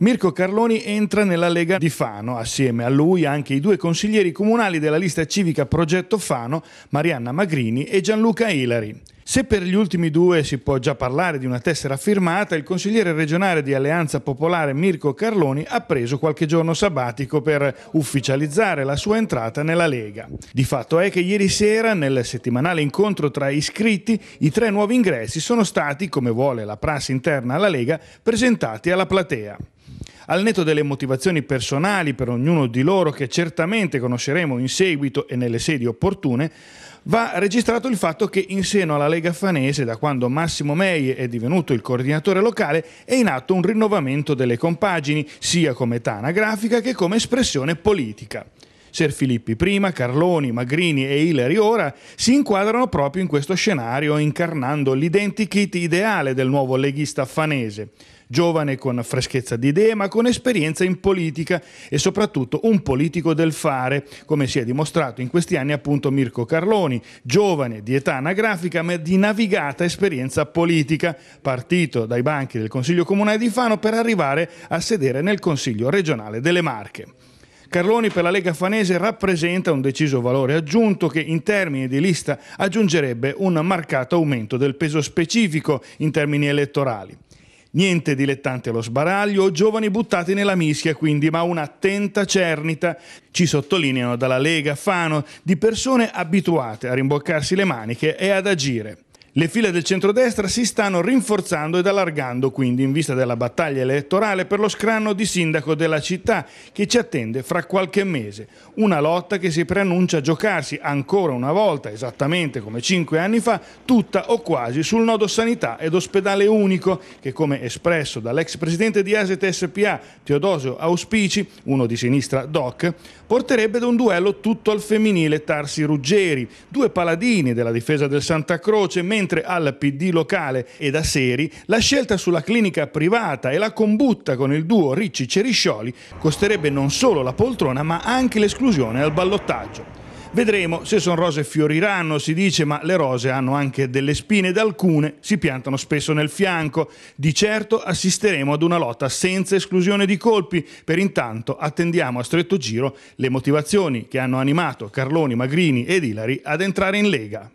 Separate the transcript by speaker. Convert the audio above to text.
Speaker 1: Mirko Carloni entra nella Lega di Fano, assieme a lui anche i due consiglieri comunali della lista civica Progetto Fano, Marianna Magrini e Gianluca Ilari. Se per gli ultimi due si può già parlare di una tessera firmata, il consigliere regionale di Alleanza Popolare Mirko Carloni ha preso qualche giorno sabbatico per ufficializzare la sua entrata nella Lega. Di fatto è che ieri sera, nel settimanale incontro tra iscritti, i tre nuovi ingressi sono stati, come vuole la prassi interna alla Lega, presentati alla platea. Al netto delle motivazioni personali per ognuno di loro, che certamente conosceremo in seguito e nelle sedi opportune, va registrato il fatto che in seno alla Lega Fanese, da quando Massimo Mei è divenuto il coordinatore locale, è in atto un rinnovamento delle compagini, sia come età anagrafica che come espressione politica. Ser Filippi prima, Carloni, Magrini e Hilary ora si inquadrano proprio in questo scenario, incarnando l'identikit ideale del nuovo leghista fanese giovane con freschezza di idee ma con esperienza in politica e soprattutto un politico del fare, come si è dimostrato in questi anni appunto Mirko Carloni, giovane di età anagrafica ma di navigata esperienza politica, partito dai banchi del Consiglio Comunale di Fano per arrivare a sedere nel Consiglio regionale delle Marche. Carloni per la Lega Fanese rappresenta un deciso valore aggiunto che in termini di lista aggiungerebbe un marcato aumento del peso specifico in termini elettorali. Niente dilettanti allo sbaraglio o giovani buttati nella mischia, quindi, ma un'attenta cernita, ci sottolineano dalla Lega Fano, di persone abituate a rimboccarsi le maniche e ad agire. Le file del centrodestra si stanno rinforzando ed allargando quindi in vista della battaglia elettorale per lo scranno di sindaco della città che ci attende fra qualche mese. Una lotta che si preannuncia giocarsi ancora una volta, esattamente come cinque anni fa, tutta o quasi sul nodo sanità ed ospedale unico che come espresso dall'ex presidente di Aset SPA Teodosio Auspici, uno di sinistra doc, porterebbe ad un duello tutto al femminile Tarsi Ruggeri, due paladini della difesa del Santa Croce, mentre mentre al PD locale e da Seri la scelta sulla clinica privata e la combutta con il duo Ricci-Ceriscioli costerebbe non solo la poltrona ma anche l'esclusione al ballottaggio. Vedremo se son rose fioriranno, si dice, ma le rose hanno anche delle spine ed alcune si piantano spesso nel fianco. Di certo assisteremo ad una lotta senza esclusione di colpi. Per intanto attendiamo a stretto giro le motivazioni che hanno animato Carloni, Magrini ed Ilari ad entrare in Lega.